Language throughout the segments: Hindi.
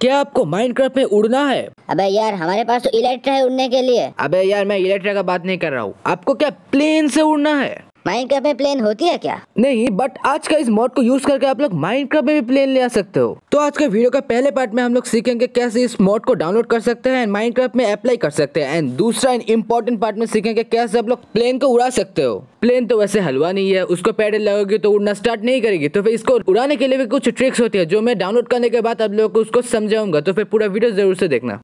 क्या आपको माइनक्राफ्ट में उड़ना है अबे यार हमारे पास तो इलेक्ट्रा है उड़ने के लिए अबे यार मैं इलेक्ट्रा का बात नहीं कर रहा हूँ आपको क्या प्लेन से उड़ना है माइनक्राफ्ट में प्लेन होती है क्या नहीं बट आज का इस मोड को यूज करके आप लोग माइनक्राफ्ट में भी प्लेन ले आ सकते हो तो आज के वीडियो का पहले पार्ट में हम लोग सीखेंगे कैसे इस मोड को डाउनलोड कर सकते हैं एंड माइनक्राफ्ट में अप्लाई कर सकते हैं एंड दूसरा एंड इम्पोर्टेंट पार्ट में सीखेंगे कैसे आप लोग प्लेन को उड़ा सकते हो प्लेन तो वैसे हलवा नहीं है उसको पैडल लगोगे तो उड़ना स्टार्ट नहीं करेगी तो फिर इसको उड़ाने के लिए भी कुछ ट्रिक्स होती है जो मैं डाउनलोड करने के बाद आप लोगों को उसको समझाऊंगा तो फिर पूरा वीडियो जरूर से देखना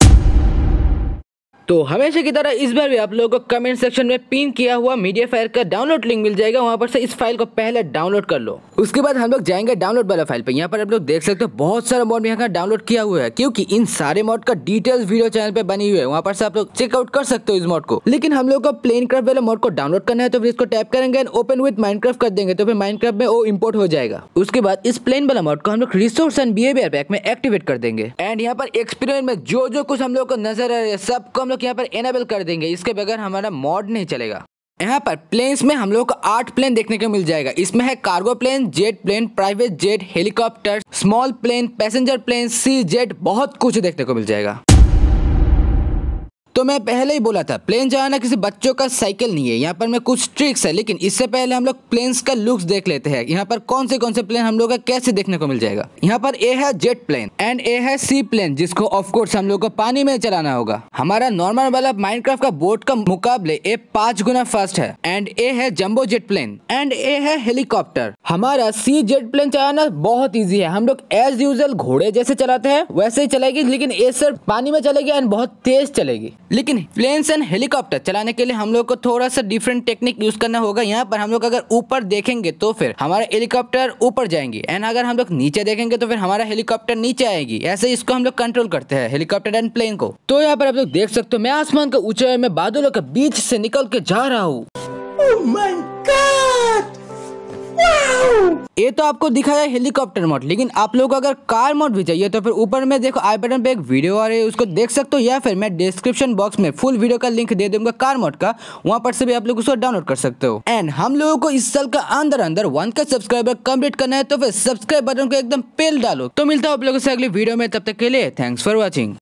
तो हमेशा की तरह इस बार भी आप लोगों को कमेंट सेक्शन में पिन किया हुआ मीडिया फायर का डाउनलोड लिंक मिल जाएगा वहां पर से इस फाइल को पहले डाउनलोड कर लो उसके बाद हम लोग जाएंगे डाउनलोड वाला फाइल पे यहां पर आप लोग देख सकते हो बहुत सारा मॉड यहां का डाउनलोड किया हुआ है क्योंकि इन सारे मॉड का डिटेल्स वीडियो चैनल पे बनी हुई है वहाँ पर से आप लोग चेकआउट कर सकते हो इस मॉड को लेकिन हम लोग को प्लेन क्राफ्ट वाले मॉड को डाउनलोड करना है तो फिर इसको टैप करेंगे एंड ओपन विथ माइंड कर देंगे तो फिर माइंड में वो इम्पोर्ट हो जाएगा उसके बाद इस प्लेन वाला मॉड को हम लोग रिसोर्स एंड बिहेवियर पैक में एक्टिवेट कर देंगे एंड यहाँ पर एक्सपीरियंस में जो जो कुछ हम लोग को नजर आ रहा है सब कम लोग यहाँ पर एनेबल कर देंगे इसके बगैर हमारा मॉड नहीं चलेगा यहाँ पर प्लेन्स में हम लोग को आठ प्लेन देखने को मिल जाएगा इसमें है cargo plane jet plane private jet helicopter small plane passenger plane sea jet बहुत कुछ देखने को मिल जाएगा तो मैं पहले ही बोला था प्लेन चलाना किसी बच्चों का साइकिल नहीं है यहाँ पर मैं कुछ ट्रिक्स है लेकिन इससे पहले हम लोग प्लेन्स का लुक्स देख लेते हैं यहाँ पर कौन से कौन से प्लेन हम लोग का कैसे देखने को मिल जाएगा यहाँ पर ए है जेट प्लेन एंड ए है सी प्लेन जिसको ऑफकोर्स हम लोग को पानी में चलाना होगा हमारा नॉर्मल वाला माइंड का बोट का मुकाबले ए पांच गुना फास्ट है एंड ए है jumbo jet plane and a है हेलीकॉप्टर हमारा सी जेट प्लेन चलाना बहुत ईजी है हम लोग एज यूजल घोड़े जैसे चलाते हैं वैसे ही चलेगी लेकिन ए सर पानी में चलेगी एंड बहुत तेज चलेगी लेकिन प्लेन्स एंड हेलीकॉप्टर चलाने के लिए हम लोग को थोड़ा सा डिफरेंट टेक्निक यूज करना होगा यहाँ पर हम लोग अगर ऊपर देखेंगे तो फिर हमारा हेलीकॉप्टर ऊपर जाएंगे एंड अगर हम लोग नीचे देखेंगे तो फिर हमारा हेलीकॉप्टर नीचे आएगी ऐसे इसको हम लोग कंट्रोल करते हैं हेलीकॉप्टर एंड प्लेन को तो यहाँ पर आप लोग देख सकते हो मैं आसमान के ऊंचाई में बादलों के बीच से निकल के जा रहा हूँ oh ये तो आपको दिखाया हेलीकॉप्टर मोड लेकिन आप लोग अगर कार मोड भी चाहिए तो फिर ऊपर में देखो आई बटन पे एक वीडियो आ रही है उसको देख सकते हो या फिर मैं डिस्क्रिप्शन बॉक्स में फुल वीडियो का लिंक दे दूंगा कार मोड का वहां पर से भी आप लोग उसको डाउनलोड कर सकते हो एंड हम लोगों को इस साल का अंदर अंदर वन का सब्सक्राइबर कम्प्लीट करना है तो फिर सब्सक्राइब बटन को एकदम पेल डालो तो मिलता हूँ आप लोगों से अगले वीडियो में तब तक के लिए थैंक्स फॉर वॉचिंग